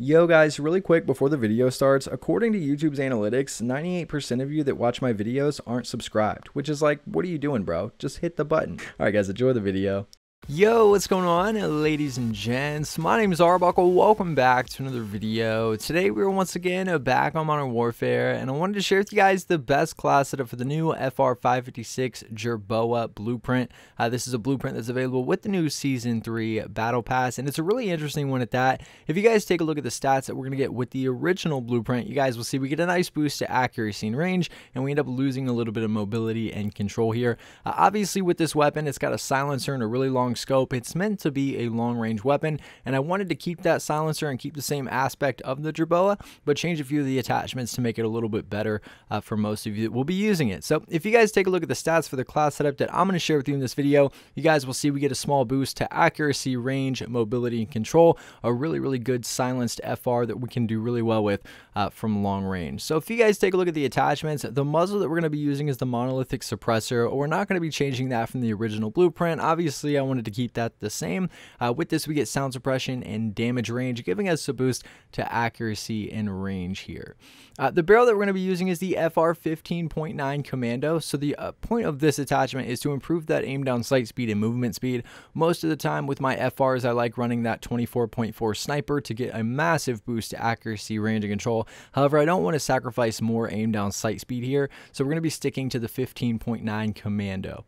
Yo guys, really quick before the video starts, according to YouTube's analytics, 98% of you that watch my videos aren't subscribed, which is like, what are you doing bro? Just hit the button. Alright guys, enjoy the video. Yo, what's going on, ladies and gents? My name is Arbuckle. Welcome back to another video. Today, we're once again back on Modern Warfare, and I wanted to share with you guys the best class setup for the new FR556 Jerboa blueprint. Uh, this is a blueprint that's available with the new Season 3 Battle Pass, and it's a really interesting one at that. If you guys take a look at the stats that we're going to get with the original blueprint, you guys will see we get a nice boost to accuracy and range, and we end up losing a little bit of mobility and control here. Uh, obviously, with this weapon, it's got a silencer and a really long long scope. It's meant to be a long range weapon, and I wanted to keep that silencer and keep the same aspect of the Draboa, but change a few of the attachments to make it a little bit better uh, for most of you that will be using it. So if you guys take a look at the stats for the class setup that I'm going to share with you in this video, you guys will see we get a small boost to accuracy, range, mobility, and control, a really, really good silenced FR that we can do really well with uh, from long range. So if you guys take a look at the attachments, the muzzle that we're going to be using is the monolithic suppressor. We're not going to be changing that from the original blueprint. Obviously, I want wanted to keep that the same. Uh, with this, we get sound suppression and damage range, giving us a boost to accuracy and range here. Uh, the barrel that we're going to be using is the FR 15.9 Commando. So the uh, point of this attachment is to improve that aim down sight speed and movement speed. Most of the time with my FRs, I like running that 24.4 sniper to get a massive boost to accuracy, range, and control. However, I don't want to sacrifice more aim down sight speed here. So we're going to be sticking to the 15.9 Commando.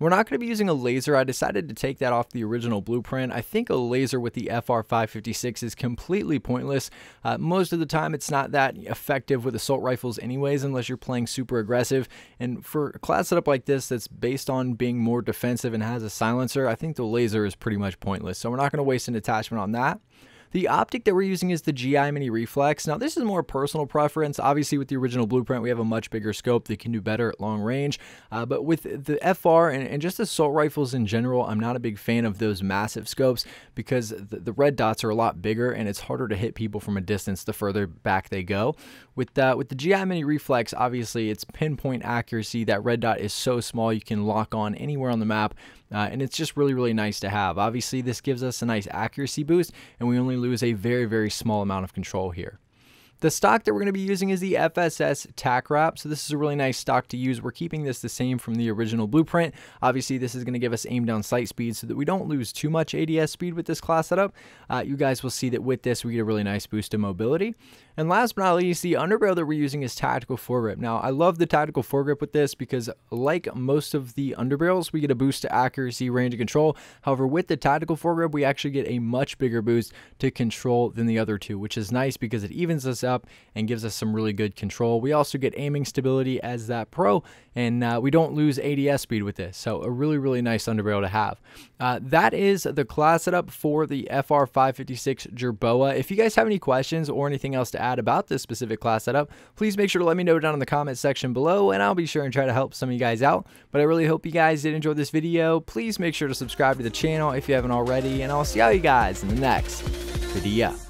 We're not going to be using a laser. I decided to take that off the original blueprint. I think a laser with the FR556 is completely pointless. Uh, most of the time, it's not that effective with assault rifles anyways, unless you're playing super aggressive. And for a class setup like this that's based on being more defensive and has a silencer, I think the laser is pretty much pointless. So we're not going to waste an attachment on that. The optic that we're using is the GI Mini Reflex. Now this is more personal preference. Obviously with the original blueprint we have a much bigger scope that can do better at long range. Uh, but with the FR and, and, just assault rifles in general, I'm not a big fan of those massive scopes because the, the, red dots are a lot bigger and it's harder to hit people from a distance the further back they go. With, uh, with the GI Mini Reflex, obviously it's pinpoint accuracy. That red dot is so small you can lock on anywhere on the map uh, and it's just really, really nice to have. Obviously, this gives us a nice accuracy boost, and we only lose a very, very small amount of control here. The stock that we're going to be using is the FSS Tac Wrap. So this is a really nice stock to use. We're keeping this the same from the original blueprint. Obviously, this is going to give us aim down sight speed so that we don't lose too much ADS speed with this class setup. Uh, you guys will see that with this, we get a really nice boost in mobility. And last but not least, the underbarrel that we're using is tactical foregrip. Now, I love the tactical foregrip with this because like most of the underbarrels, we get a boost to accuracy, range of control. However, with the tactical foregrip, we actually get a much bigger boost to control than the other two, which is nice because it evens us out up and gives us some really good control. We also get aiming stability as that pro, and uh, we don't lose ADS speed with this. So a really, really nice underbarrel to have. Uh, that is the class setup for the FR556 Jerboa. If you guys have any questions or anything else to add about this specific class setup, please make sure to let me know down in the comment section below, and I'll be sure and try to help some of you guys out. But I really hope you guys did enjoy this video. Please make sure to subscribe to the channel if you haven't already, and I'll see all you guys in the next video.